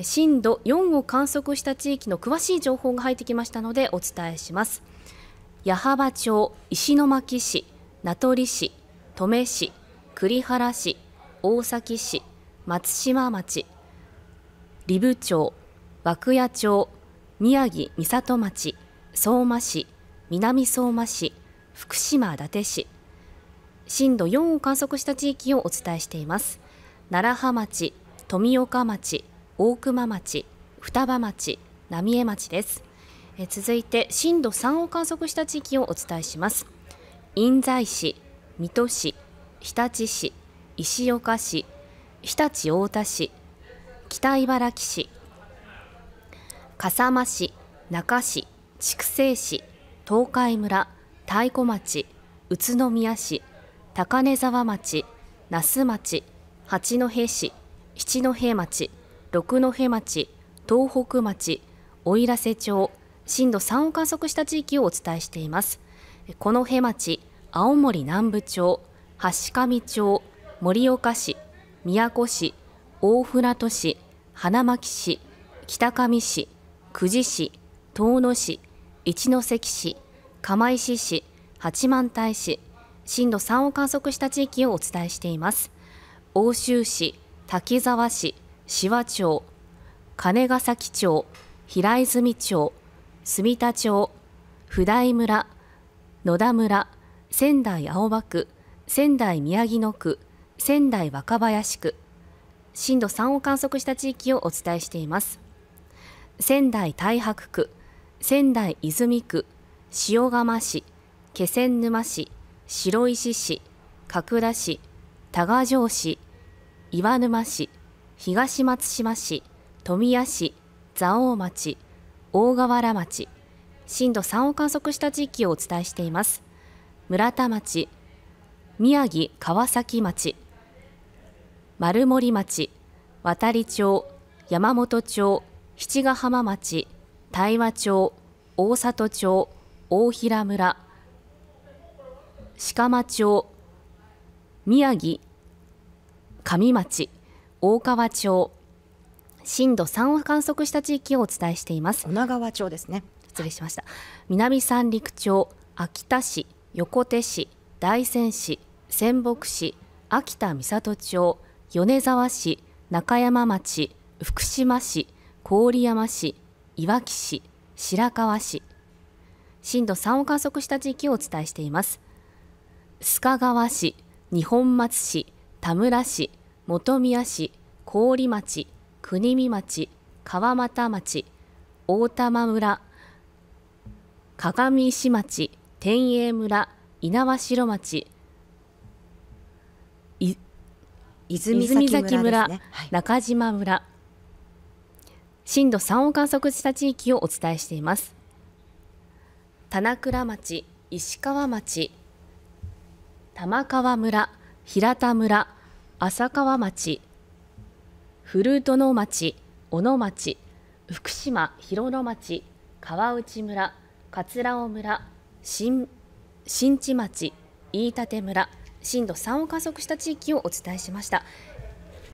震度4を観測した地域の詳しい情報が入ってきましたのでお伝えします矢巾町、石巻市、名取市、登米市、栗原市、大崎市、松島町、利部町、涌谷町、宮城美里町、相馬市、南相馬市、福島伊達市震度4を観測した地域をお伝えしています楢葉町、富岡町大熊町、双葉町、浪江町ですえ続いて震度3を観測した地域をお伝えします印西市、水戸市、日立市、石岡市、日立太田市、北茨城市、笠間市、中市、筑西市、東海村、太鼓町、宇都宮市、高根沢町、那須町、八戸市、七戸町、六戸町、東北町、奥入瀬町、震度3を観測した地域をお伝えしています。この辺町、青森南部町、橋上町、盛岡市、宮古市、大船渡市、花巻市、北上市、久慈市、遠野市、一関市、釜石市、八幡平市、震度3を観測した地域をお伝えしています。欧州市、滝沢市、紫波町、金ヶ崎町、平泉町、住田町、普代村、野田村、仙台青葉区、仙台宮城野区、仙台若林区、震度3を観測した地域をお伝えしています。仙台太白区、仙台泉区、塩釜市、気仙沼市、白石市、角田市、多賀城市、岩沼市、東松島市、富谷市、蔵王町、大河原町、震度3を観測した地域をお伝えしています。村田町、宮城川崎町、丸森町、渡里町、山本町、七ヶ浜町、大和町、大里町、大平村、鹿間町、宮城、上町、大川町震度3を観測した地域をお伝えしています女川町ですね失礼しました南三陸町秋田市横手市大仙市仙北市秋田美里町米沢市中山町福島市郡山市いわき市白河市震度3を観測した地域をお伝えしています須賀川市二本松市田村市本宮市、郡町、国見町、川俣町、大玉村、鏡石町、天栄村、猪苗代町、泉崎村、ね村、中島村、震度3を観測した地域をお伝えしています。棚倉町、石川町、玉川村、平田村、浅川町、古殿町、小野町、福島広野町、川内村、葛尾村、新新地町、飯舘村、震度3を観測した地域をお伝えしました。